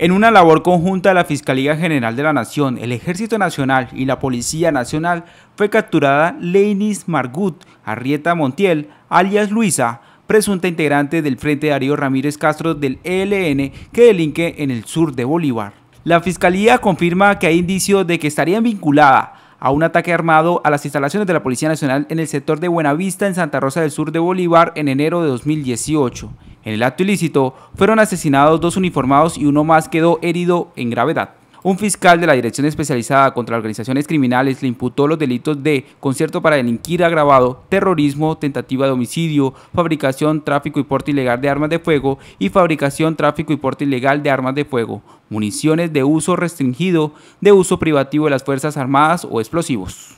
En una labor conjunta de la Fiscalía General de la Nación, el Ejército Nacional y la Policía Nacional, fue capturada Leinis Margut Arrieta Montiel, alias Luisa, presunta integrante del Frente Darío Ramírez Castro del ELN que delinque en el sur de Bolívar. La Fiscalía confirma que hay indicios de que estaría vinculada a un ataque armado a las instalaciones de la Policía Nacional en el sector de Buenavista en Santa Rosa del Sur de Bolívar en enero de 2018. En el acto ilícito fueron asesinados dos uniformados y uno más quedó herido en gravedad. Un fiscal de la Dirección Especializada contra Organizaciones Criminales le imputó los delitos de concierto para delinquir agravado, terrorismo, tentativa de homicidio, fabricación, tráfico y porte ilegal de armas de fuego y fabricación, tráfico y porte ilegal de armas de fuego, municiones de uso restringido, de uso privativo de las Fuerzas Armadas o explosivos.